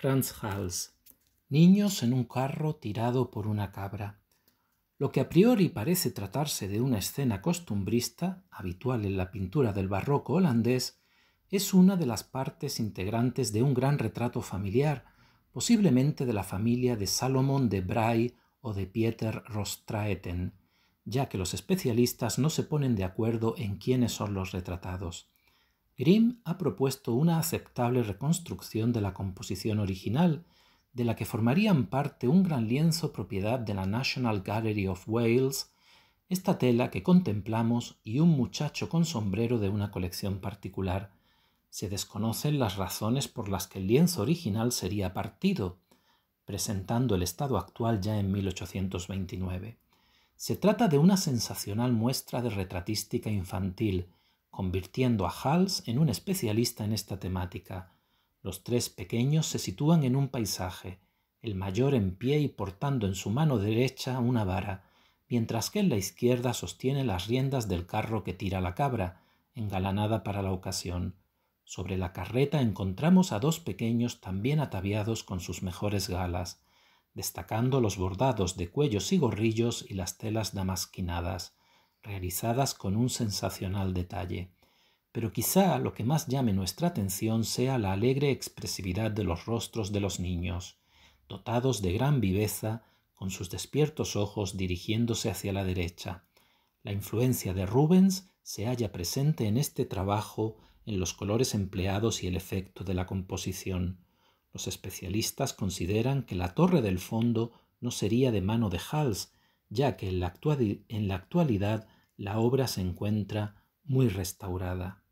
Franz Hals. Niños en un carro tirado por una cabra. Lo que a priori parece tratarse de una escena costumbrista, habitual en la pintura del barroco holandés, es una de las partes integrantes de un gran retrato familiar, posiblemente de la familia de Salomón de Bray o de Pieter Rostraeten, ya que los especialistas no se ponen de acuerdo en quiénes son los retratados. Grimm ha propuesto una aceptable reconstrucción de la composición original, de la que formarían parte un gran lienzo propiedad de la National Gallery of Wales, esta tela que contemplamos y un muchacho con sombrero de una colección particular. Se desconocen las razones por las que el lienzo original sería partido, presentando el estado actual ya en 1829. Se trata de una sensacional muestra de retratística infantil, convirtiendo a Hals en un especialista en esta temática. Los tres pequeños se sitúan en un paisaje, el mayor en pie y portando en su mano derecha una vara, mientras que en la izquierda sostiene las riendas del carro que tira la cabra, engalanada para la ocasión. Sobre la carreta encontramos a dos pequeños también ataviados con sus mejores galas, destacando los bordados de cuellos y gorrillos y las telas damasquinadas realizadas con un sensacional detalle. Pero quizá lo que más llame nuestra atención sea la alegre expresividad de los rostros de los niños, dotados de gran viveza, con sus despiertos ojos dirigiéndose hacia la derecha. La influencia de Rubens se halla presente en este trabajo, en los colores empleados y el efecto de la composición. Los especialistas consideran que la torre del fondo no sería de mano de Hals, ya que en la, actualidad la obra se encuentra muy restaurada.